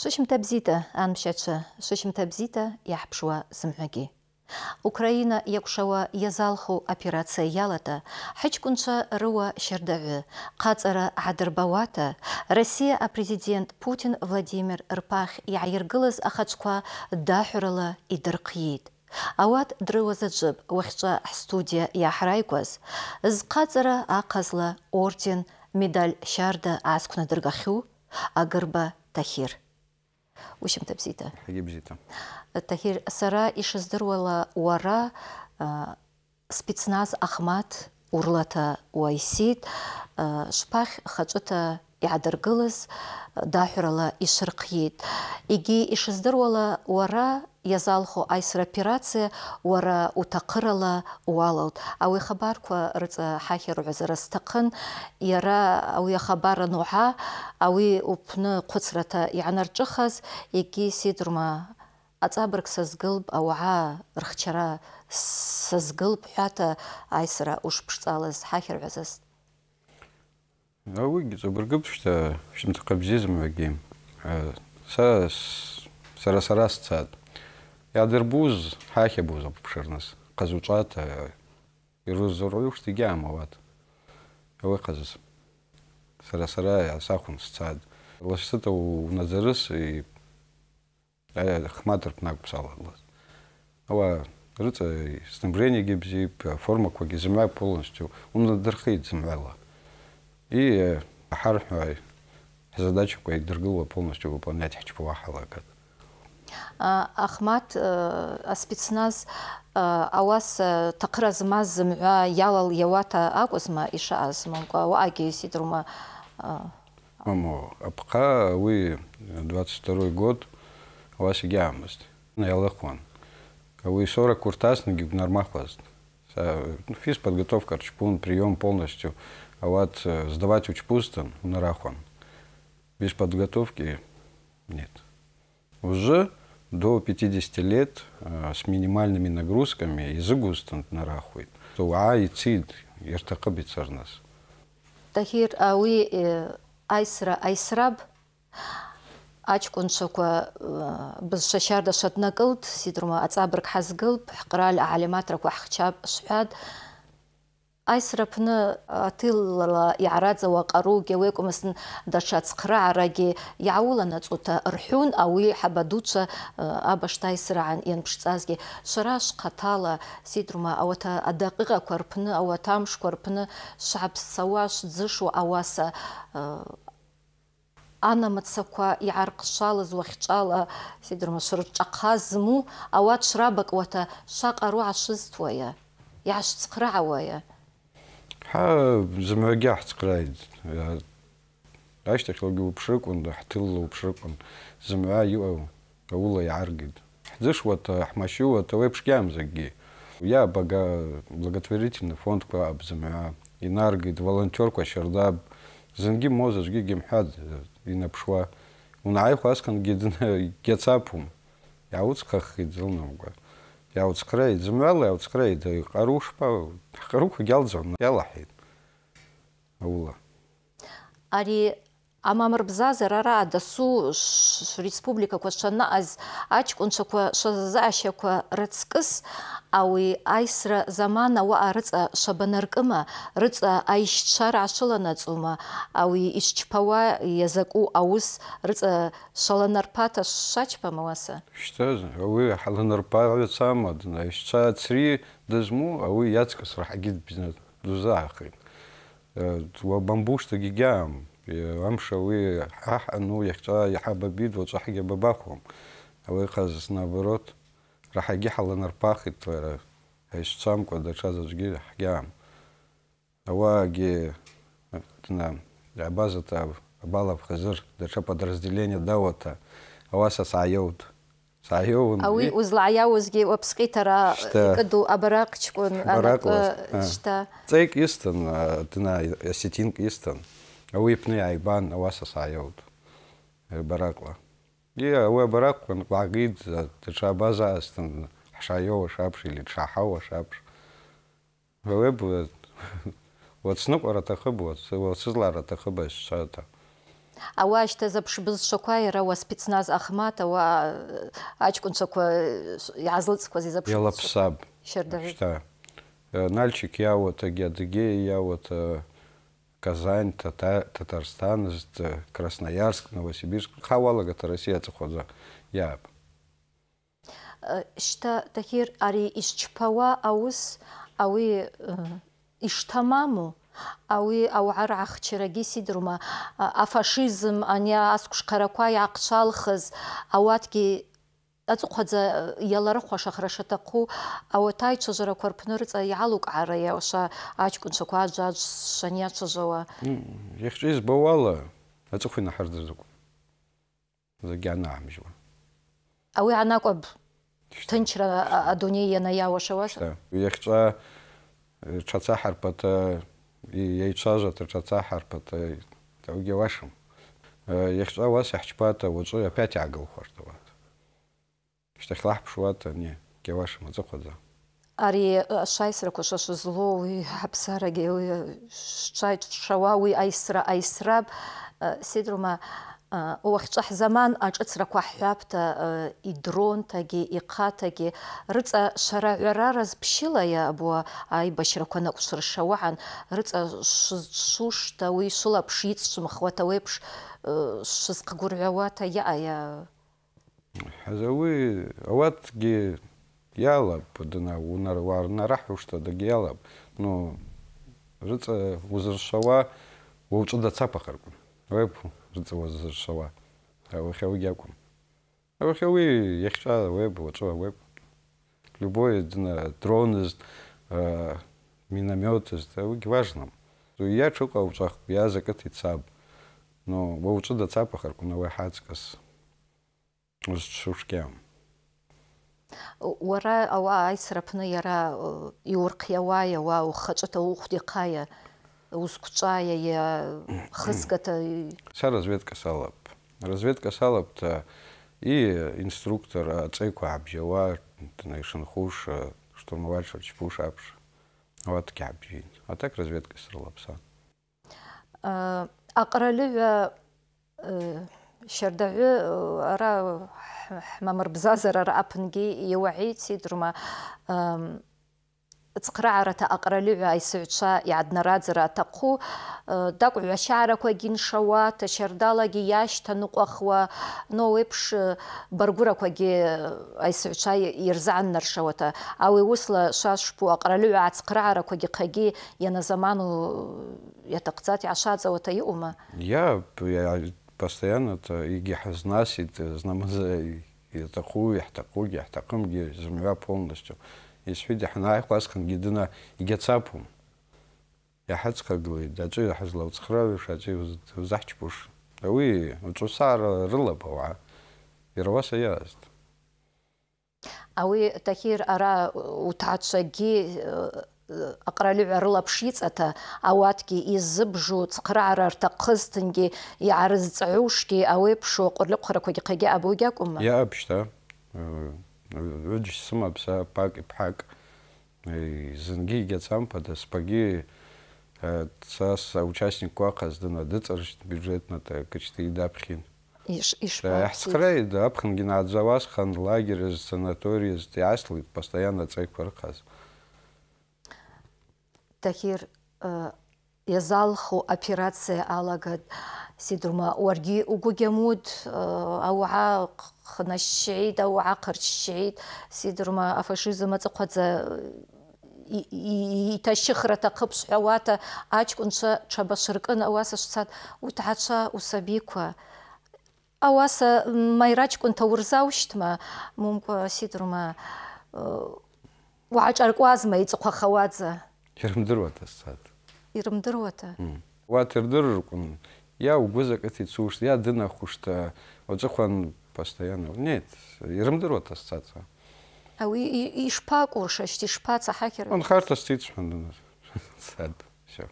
Шышым табзита анмшача, шышым табзита иаҳԥшуа зымҳәагьы. Украина иакәшауа иазалху операция ялата ҳыҷкәынцәа рыуа шьардаҩы, ҟаҵара ҳадырбауата, россия апрезидент Путин Владимир Рпах иааиргылаз ахаҿқәа даҳәрала идырхиеит. Ауат дрыуаз аӡәып уахьҿа ҳстудиа иаҳраикуаз, зҟаҵара ахъазла орден, медаль шьарда аазқәнадыргахьу, агырба Тахир ущемта бзита. Хагибзита. Тахир сара ишиздыруала уара э, спецназ Ахмат урлата уайсит э, шпах хачыта иадыргылыз э, ишырқиет. Иге иги ишыздыруала уара язалху айсыр операция уара утахъырала уалалт ауи рыцы хахер хӏахьыргӏвазара стахъын яра ауи хабары анугӏа ауи упны хъвыцрата йгӏанаршӏыхаз йгьи сидрума ацӏабырг ауа рыхчара рхчара сазгылпӏ айсыра айсра ушпшцӏалыз хӏахьыргӏвазаз Ауи гьцӏабыргыпшта щымҭаҟа бзиазымгӏвагьи э, са сара сара сцатӏ. Йгӏадырбуз хӏахьабуз апшырныс. Хъазучӏвата йрызургӏвушта э, йгьаъам ауат. Ауи хъазыз сара сара у сцатӏ. и унадзарыс э, хматӏ рпнакӏ псаладлаз. Ауа рыцӏа снабжениегьи форма формаквагьи зымгӏва полностью Он унадырхитӏ зымгӏвала. и хархай задачу кой другого полностью выполнять чпуа халакат. Ахмат э, спецназ у э, вас так э, тақразмаз зымға ялал явата акузма иша азманку у аги сидрума. Мамо, пока вы 22 год у вас на гямост. Ну, Ялахуан. Вы 40 куртас на вас, Физ подготовка, чпун, прием полностью а вот э, сдавать учпустан нарахон. Без подготовки нет. Уже до 50 лет э, с минимальными нагрузками язык густан нарахует. То а и цид, иртакабит нас. Тахир, а вы э, айсра айсраб, ачкуншаква без шашарда шатнакылт, сидрума ацабрк хазгылт, хкрал алиматраква хчаб швяд, аисрапны аҭылла иаараҵауа иауеикәмызтын даҽа ацхраарагьы нацута рҳәун ауи ҳабадуцәа абашта ян пшцазге шәара қатала сидрума ауат адақиҟақәа рпны ауат амшқәа рпны шәааԥсауа шәӡышуа ауаса анамыцақәа иаарҟшалыз уахьҿала сидрума шәрҿаха зму ауат ашыз шаҟару аашызтуая иаашцхраауая ჰა ზმეგიაცკრაიდ აიშტეხლო გუფშრკუნ და ჰთილო უფშრკუნ ზმა იო აულა იარგიდ ძეშვათ ახმაშიო თვეფშკიამზეგი я бага благотворительный фонд по обзамя и нарги волонтёр ко шерда зинги мозаж ги гимхад и напшва у наи хвас кан гедин гецапум я уц как хидзил нам гад يعود زمال يعود سكريد قروش قروك قال زون يلا حين والله أري амамыр бзазы рара дасу республика квашана аз ачкӏвынчваква швазазащаква рыцкӏыс ауи айсра замана заман ауаъа рыцӏа швабанаркӏыма рыцӏа айщчвара гӏашвыланацӏума ауи йщчпауа йазакӏу ауыс рыцӏа шваланарпата швачпама ауаса щтаз ауи хӏаланарпагӏвацамадын айщчва цри дызму ауи йацкӏыс рахӏагьи бзнес дузыгӏахитӏ э, уабамбушта гьигьаъам امشى وي حق انه يختار يحب بيد وصح يجيب باخهم او يقز نابروت راح يجي حلا نرباخي ترى هيش تسامك ودا شاز جي حقام اواجي تنا عبازة تاب балов хызыр даҽа подразделение дауата ауаса сааиоут сааиоун ауи узлаиауазгьы уаԥсҟиҭара икыду абараҟ ҷкәын абараҟ шьҭа ҵеик исҭан тна асетинк исҭан айбан ауаса Баракла. И баракла квагид тшабаза астын хшайова шапш или вот вот уа спецназ Ахмат ауа э, аҷкәынцәақәа э, иаазлыҵқәаз э, Нальчик Казань, Татарстан, Красноярск, Новосибирск. Хавалагата Россия цехоза. Я. Что э, тахир ари ишчпава аус ауи э, иштамаму. Ауи Ауар гӏахчарагьи сидрума афашизм ани асквшхъараква йгӏахъчвалхыз ауатгьи აწუხაძე იალარა ხვაშახრაშა თაქუ აუთაი ცოზორა კორფნორი წა იალუკ არაია ოშა აჩკუნ ცოქვა ძა შენია ცოზოა იხჭის ბოვალა აწუხინა ხარძზუკ ზგანა ამჟვა აუი ანაკობ თინჩრა ადონია ნაიავაშავას იხჭა ჩაცა ხარპატა იეიცაზა ჩაცა ხარპატა თაუგევაშო იხჭა ვას ახჭპატა უწუ პეტი აგო ხარტოვა шьҭахьла ҳаԥшуата ани Кьавашым аҵыхәаӡа. Ари ашаисрақәа ша шызлоу уи ҳаԥсарагьы уи шҿаиҿшауа уи аисра аисраб седрума уахьҿа ҳзаман аҿыцрақәа ҳҳәапта идронтагьы ихъатагьы рыцӏа шараҩарара зԥшьыла иабуа аибашьрақәа наҟәшршауа ҳан шызшушта уи шылаԥш иццәымхуата уеиԥш шызхгәырҩауата иаъа вот Хазауи, аватги ялап, дана унарвар что да ялап, но рыца узршава уучуда цапахарку. Вэпу рыца узршава. А Авахяу гякум. А Авахяу яхша во что вэпу. Любой дана трон из а, миномет из важно. Я чука учах, я закат цап. Но во что воучуда цапахарку на вахацкас. Ус шушкем. Уара ауа аисрапны иара иурхиауая уа ухаҿыта ухәдихая узқәҿая иа хызгата са разведка салап разведка салапта и инструктор аҵеқәа абжьауа днаишынхуш штурмовальша чпуш апш ауатгьы абжьин атак разведка сырлаԥсан аҟралыҩа Шардави ара мамырбзазар ара апынгьы иауаҳәеицит рума цхъраарата аҟралыҩа аисыҩцәа иааднараӡара аҭаху дакә ҩашьаарақәагьы ншауа ташьардалагьы иашьҭаныҟәахуа ноуеиԥш баргәрақәагьы аисыҩцәа ирзааннаршауата ау усла шашпу аҟралыҩа ацхъраарақәагьы хъагьы ианазаману иаҭахӡат иаашаҵауата иҟоума я постоянно это иги хазнасит знамазе и это хуй это хуй это ком где земля полностью и сюда хна их вас кан гидна иги цапу я хац как говорит да че я хазла уцхрави шати захч пуш да вы уцусар рыла пова и рваса яст а вы тахир ара утаца ги э, Э, аҟралыҳәа рылаԥшиҵаҭа ауатгьы изыбжу цхыраара рҭахызҭынгьы иаарызҵаҩушгьы ауеиԥшу аҟырлықәрақәагьы ҟагьы абугьы акәымма иаабшьҭа ҩыџь э, сымап са пак иԥҳак э, зынгьы игьацамԥада спагьы цас аучастник бюджетната кычты идаԥхьин аԥхынгьы постоянно ацеқәа рхаз тахир э, язалху операция алагат сидрума уарги угугемуд э, ауа хнашшиид ауа қыршшиид сидрума афашизм ацӏыхъвадза йтащыхра тахъыпӏ швхӏвауата ачкӏвынчва тшабашвыркӏын ауаса швцат утгӏачва усабиква ауаса майрачкӏвын таурзаущтма момкӏва сидрума э, угӏашӏаркӏуазма йцӏыхъвахауадза ирымдыруата сад ирымдыруата уат он, я угвызак эти цушт я дына хушта оцӏыхуан постоянно нет сад. А ирымдыруата сцаца ауи ишпакӏуршащт а хакер. он харта сцицӏхӏун дына сад все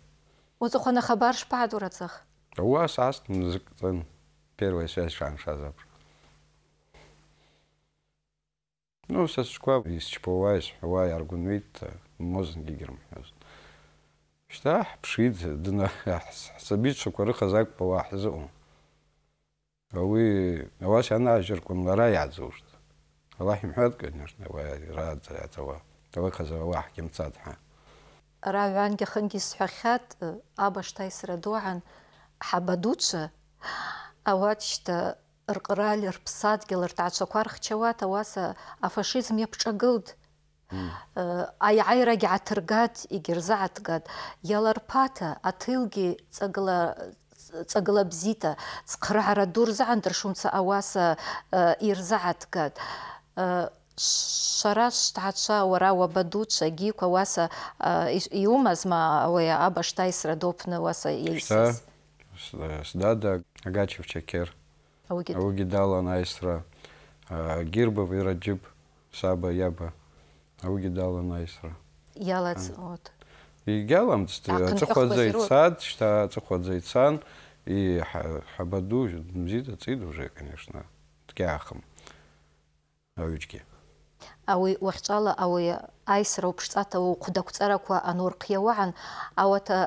Вот оцӏыхъван ахабар шпагӏадурацӏах У сгӏаст мзыкӏцӏын первая связь шгӏаншаз апш Nu, es esmu izčipojis Havaju Argunvit, Mozin Gigerm. شتا بشيد دنا حسبيت شكر خزاك بواح زقوم هوي هواش انا اجركم غرا يعزوشت الله يمحد كنش نوا راد توا توا خزا واحد كم صادحة راوان خنجي سحخات ابا شتا يسردوعن حبدوتش اوات شتا рҟраль рԥсадгьыл рҭаацәақәа рхчауата э, ауаса афашизм э, иаԥҿагылт аиааирагьы ааҭыргат егьырзааҭгат иаларԥата аҭылгьы ҵагла ҵагла бзита цхраара ду рзаандыршумца ауаса ирзааҭгат э, шара шҭаацәа уара уабадуцәа гиқәа ауаса иумазма ауи абашта исра доԥны ауаса еисыз сдада агачев чакер Аугидала найсра. Гирба вираджиб саба яба. Аугидала найсра. Ялац от. И гялам ты, цехот зайцат, что цехот зайцан, и хабаду, мзида цид уже, конечно, ткяхам. Авички. ауи уахчала ауи айсра упшцата ухудакуцараква анурхъявагӏан ауата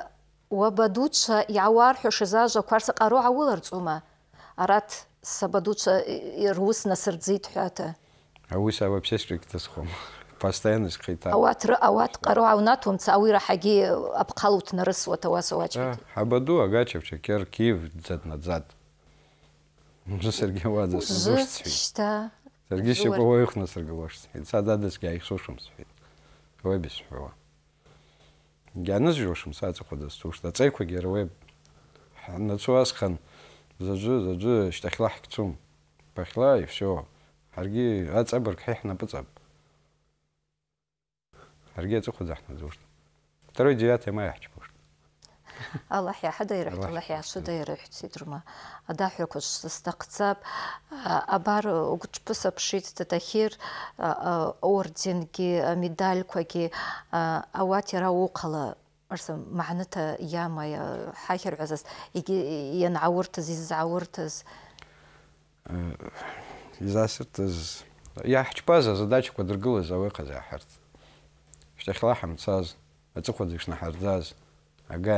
уабадуча йгӏауархӏвушыз ажва кварцакъару гӏауыларцӏума арат сабадуча ирус насырдзит хӏвата ауи сабапсесрик тысхом постоянно схита ауат ауат къару гӏаунатумца ауира хӏагьи апхъал утнарысуата ауаса уачпит хӏабаду агачев чакер киев дзатнадзат жы саргьи уадзас щта саргьи щепӏа уаихнасыргалуаш схӏвит са дадас гьгӏайхсушым схӏвит уэбис хӏвауа куда са что дастушт ацӏайквагьи аруэ хӏнацу асхъан заджы заджы шьҭахьла ҳкцум бахьла и все ҳаргьы аҵабырг ҳаиҳнапыҵап ҳаргьы аҵыхәаӡа ҳнаӡушт второй девятое мая ҳчпушт Аллаҳ иаҳада ирҳәт, Аллаҳ иаашыда ирҳәт, Сидрума. Адаҳәақәа сысҭахцап. Абар Татахир marsa macnata yaamaya xaashir cusas yan cawirtas izcawirtas изасыртыз иаҳчпаз азадачақәа дыргылаз ага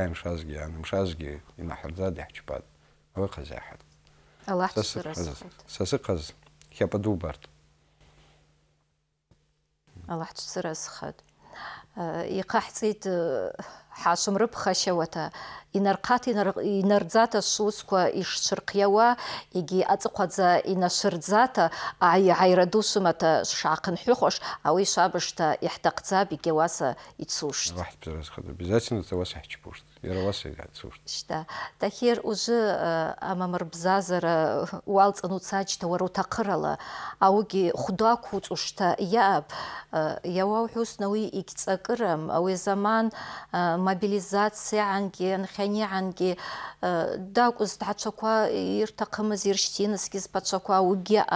асықады иқа ҳцит ҳаашымрыԥхашьауата э, инарҟат инарӡата шусқәа ишцәырқиауа егьи аҵыхәаӡа инашырӡата ааира ду шымата шаахынҳәыхәаш ауи шабышта иаҳҭахӡаб егьи ауаса ицушт обязательно ауаса ҳчпушт иара тахир ужвы э, амамыр бзазара э, уалҵын уцаџьта уара уҭахырала аугьи та, ақәуҵушта иааб иауаухӀвусна ауи игьҵак кырым уй заман э, мобилизация анги нхани анги э, дакуз дхачаква иртахъымыз ирщтинысгьыз пачваква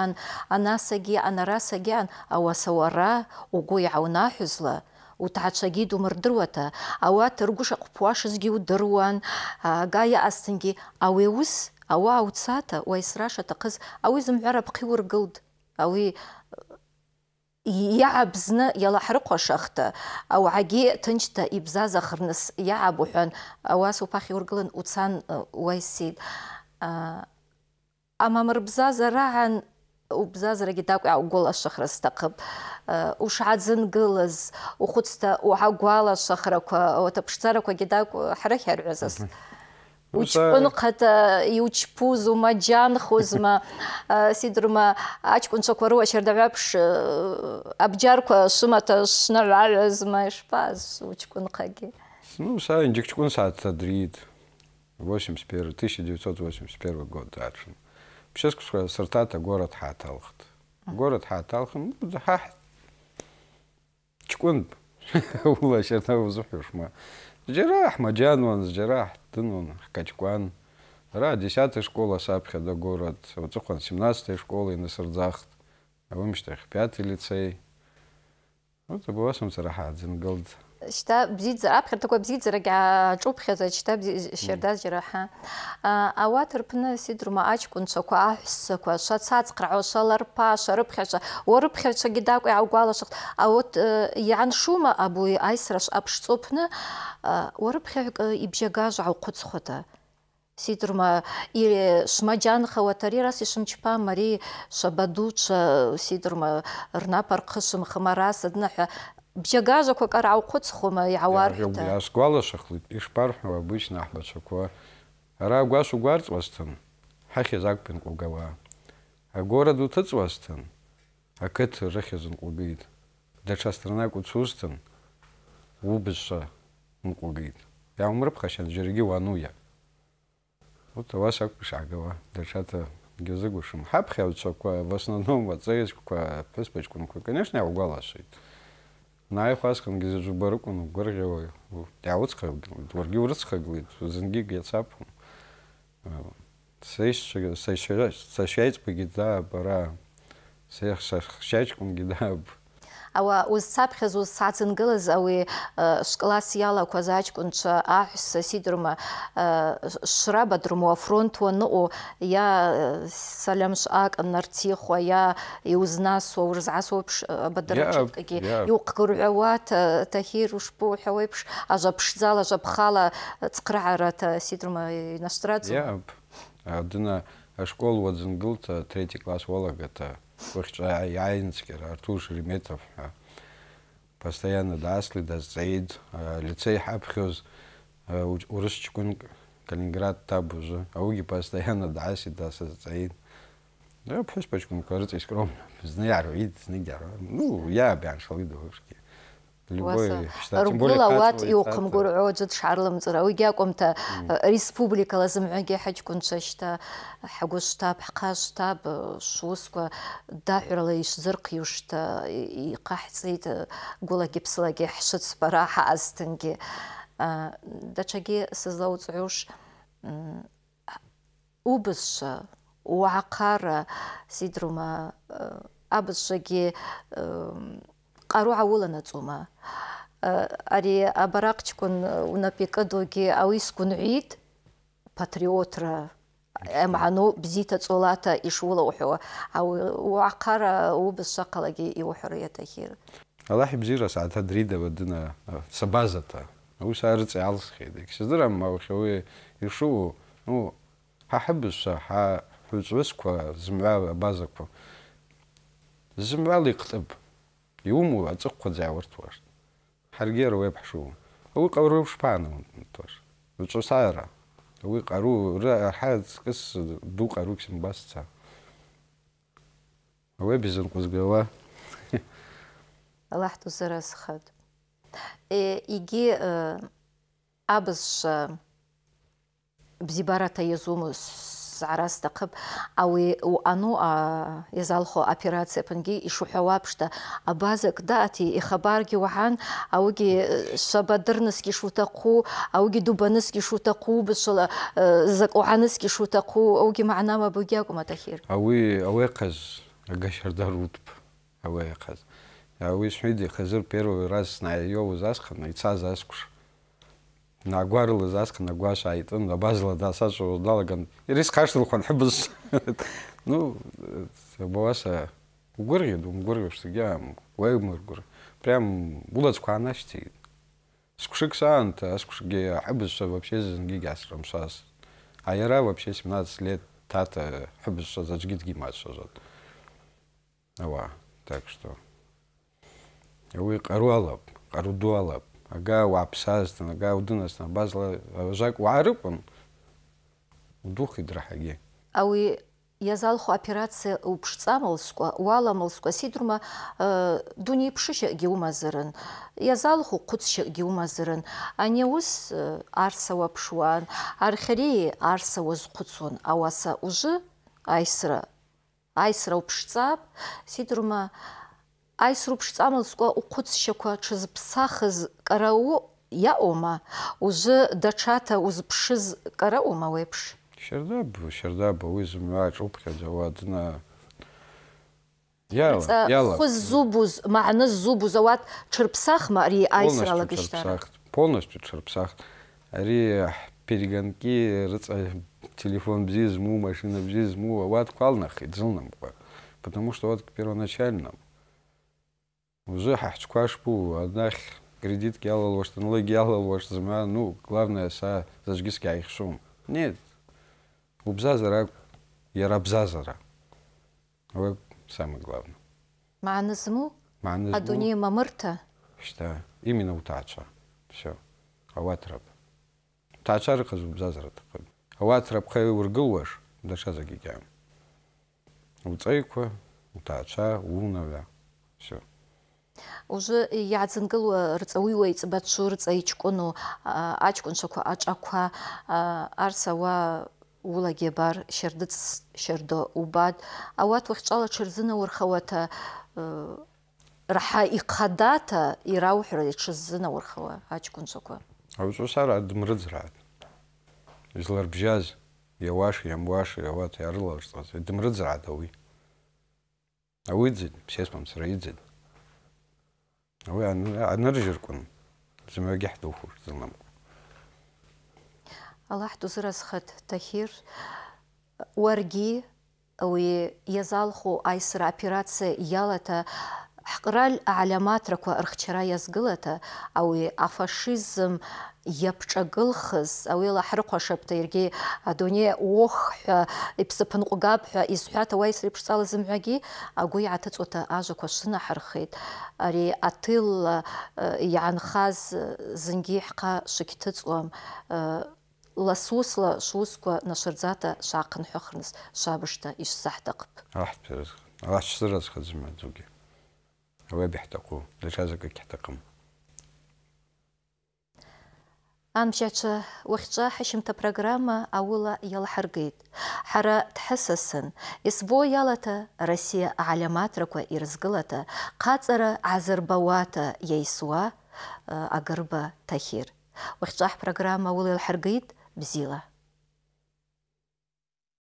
ан анасагьи анарасагьаъан ауаса уара угвы йгӏаунахӏвызла утгӏачвагьи думырдыруата ауат ргвы шакъвпуашызгьи удыруан ага йаъазтынгьи ауи ауыс ауаъа уцата уайсра шатахъыз ауи зымгӏвара бхъа йуыргылтӏ ауи иаабзны иалаҳрыхәашахта ауаагьы тынчта ибзазахрныс иааб уҳәан ауас уԥахь иургылан уцан уа исит амамрбзазараан убзазарагьы дакә иааугәалашахра сҭахып ушҳаӡынгылаз ухәыцта уҳагәалашахрақәа уаҭаԥшӡарақәагьы дакә ҳрыхьарҩазас mm -hmm. უჩპონ ხათა იუჩფუ ზუმა ჯან ხოზმა სიდრმა აჩკუნ ჩოქვარო აშერდაგაფშ აბჯარქვა სუმათა სნარალზმა შპას უჩკუნ ხაგი ну са инжикчкун сата дрит 81 1981 год дарчин пшеск сра сртата город хаталхт город хаталхм ха чкун улашерта узухшма джерах маджанван джерах Тынун, Хкачкуан. Ра, 10 школа до город, вот Цухан, 17 школа и на Инасардзахт, а вымштах 5 лицей. Вот это была самцарахадзингалд. Шта шьта бзиӡара аԥхьар такәа бзиӡарагь аҿуԥхьаӡоит шьта шьардазџьара ҳа ауат рпны сидрума аҷкәынцәақәа аҳәсақәа шацацхраауа шаларпа шарыԥхьаша уарыԥхьаҩцәагьы дакәи ааугәалашахт аот ианшума абуи аисраш аԥшҵоԥны уарыԥхьаҩк ибжьагажа аухәыцхәада сидрума или шмаџьанхауа тари рас ишымчпам ари шабадуцәа сидрума рнап архышымхым арас адныҳәа бжагажа кокар ауқуцхума яуар хта яс гвалашхлит иш парфва буч нахбачква ара гвасу гварцвастан хахи закпин кугава а городу тцвастан а кэт рахизн кубит дача страна куцустан убиша мукугит я умрб хашан жерги вануя вот вас ак пшагава дачата гезагушим хапхевцоква в основном вацеешква песпечкун конечно я угалашит он Наев аскан гизежу барукун горгевой. Тяуцха дворги урцха глит. Зенги гецап. Сэйш сэйш сэйш погида пара. Сэх сэйш гида ауа узцаԥхьаз сацынгылаз ауи э, шкласс йалакваз ачкӏвынчва ахӏвса сидрума э, шрабадрума афронт уаныъу йа э, сальамшвъакӏ нарцихуа йа йузнасуа урызгӏасуа пш абадарачаткӏагьи йухъгыргӏвауата тахир третий класс А Яинский, Артур Шереметов, постоянно дасли, дасцейд, э, лицей хапхёз, э, урысчкун Калининград табузы, ауги постоянно даси, дасцейд. Да, пусть почему кажется скромно. Знаю, видит, знаю. Ну, я обязан шел и дорожки. ргулауат и гургӏо ӡы дшгӏарылымцӏра уигьы акӏвымта э, республикала зымгӏвагьи хӏыджькӏвынчва щта хӏгвы швтап хӏхъа швтап э, швуысква дахӏврала йшзырхъйушта йхъахӏцӏитӏ э, гвылагьи псылагьи хӏшвыцпара хӏаъазтынгьи датшагьи сызлауцӏгӏуш убызшва уагӏахъара сидрума абызшвагьи ҟару ауланаҵома ари абараҟ-ҷкәын унапы икыдугьы ауи сгәынҳәит патриотра амаъну бзита ҵолата ишулаухӏвуа угӏахъара убызшвахъалагьи йухӏвра йатахир Аллахь бзира сгӏата дрида бадына сабазата ауи са рыцӏа йгӏалсхитӏ йгьсыздырам ауахьауи йшуу ну хӏахӏыбызшва хӏгӏвычӏвгӏвысква зымгӏва абазаква зымгӏвала йхътӏып иумоу аҵыхәқәаӡа иаурҭуашт ҳаргьы иара уеиԥ ҳшумоу уи ҟару шԥаанамтәаш уҿус э иги бзибарата иазумыз зҵаара сҭахып ауи уъану изалхо операция пынги йшухӏвауа апшта абаза кӏдаъати йхабаргьи уагӏан вахан ауги шабадырныски ауыгьи э, ауги дубаныски бызшвала закӏугӏанысгьи шутахъу ауыгьи ауги маънава акӏвма тахир ауи ауи ахъаз ага утп ауи ахъаз ауи швид йхъазыр первый раз снайайовыз асхъан йцаз асквш ნაგვარულოს ასხნა გვაშაიტო ნაბაზლა დასაშო დალაგან ირის хон ჰბს ну ბოასა უგურგი დუ უგურგი что я уэймур гор прям булацქვა ანაშტი санта то скушге хбс вообще зенги гасром шас а яра вообще 17 лет тата что зажгит гимат шазот ава так что я вы каруалап карудуалап ага уааԥсазтәын, ага удынасны, абазла ажак уаарыпан, удухит раҳагьы. Ауи Язалху операция уԥшҵамылскәа, уаламылскәа сидрума э, дунеиԥшышьакгьы умазарын, иазалху Язалху умазарын. Ани аус э, арса уаԥшуан, архиареи арса уазхәыцуан, ауаса ужы айсра аисра уԥшҵап, сидрума аисруп шҵамлцкәа ухәыцшьақәа ҽызԥсахыз карау иаҟоума узы караума уеиԥш шьардаб шьардаб уи полностью ҽырԥсахт ари перегонки э, телефон бзи машина бзи потому что вот первоначально уже хахчкваш кредит однах кредитки алалваш, налоги алалваш, зима, ну, главное, са зажгиски айхшум. Нет, убзазара, ярабзазара. Вы самое главное. Маанызму? Маанызму. А дуни мамырта? Что? Именно утача. Все. Ауатрап. Тачар қызы убзазара тақын. Ауатрап хай ургылваш, даша загигям. Уцайква, утача, унавя. Все уже иагӏацынкӏылуа э, рцӏауиуа йцӏбатшу рыцӏа йчкӏвыну ачкӏвынчваква ачӏваква арс ауа уыла гьабар щардыц щардо убад ауат уахьчӏвала тшырзынаурхауата э, рахӏа йхъадата йраухӏвра тшыззынаурхауа ачкӏвынчваква агӏвчӏвасара дымрыдзргӏатӏ йызларбжьаз йауаша йамуаша ауат йгӏарыларцӏаз дымрыдзргӏатӏ ауи ауидзитӏ псесмамцара идзитӏ હવે આને જ રકુન زما كاع دوفور زلم الله حتوزر اسخت تخير ورقي او يزالخو операция ялата Ҳҟраль аалиаматрақәа рхчара иазгылата, ауи афашизм иапҿагылхыз, ауила ҳрыхәашапта иаргьы адунеи ох ҳәа иԥсыԥынҟәгап ҳәа изҳәата уа исреиԥшҵалаз мҳәагьы агәы иааҭыҵуата ажәақәа шынаҳархеит. Ари аҭылла иаанхаз э, э, зынгьы ҳхы шагьҭыҵуам. Э, ласусла шусқәа нашырӡата шаахынҳәыхрныс шабышта ишсаҳҭахып. Аҳтәыраз, ашсыразхазма дугьы. Вы бихтаку, дачаза как кихтакам. Амчача уахча хашимта программа аула ялхаргит. Хара тхасасын. Исбо ялата Россия ааляматраква ирзгылата. Кацара азырбауата яйсуа э, агарба тахир. Уахчах программа аула ялхаргит бзила.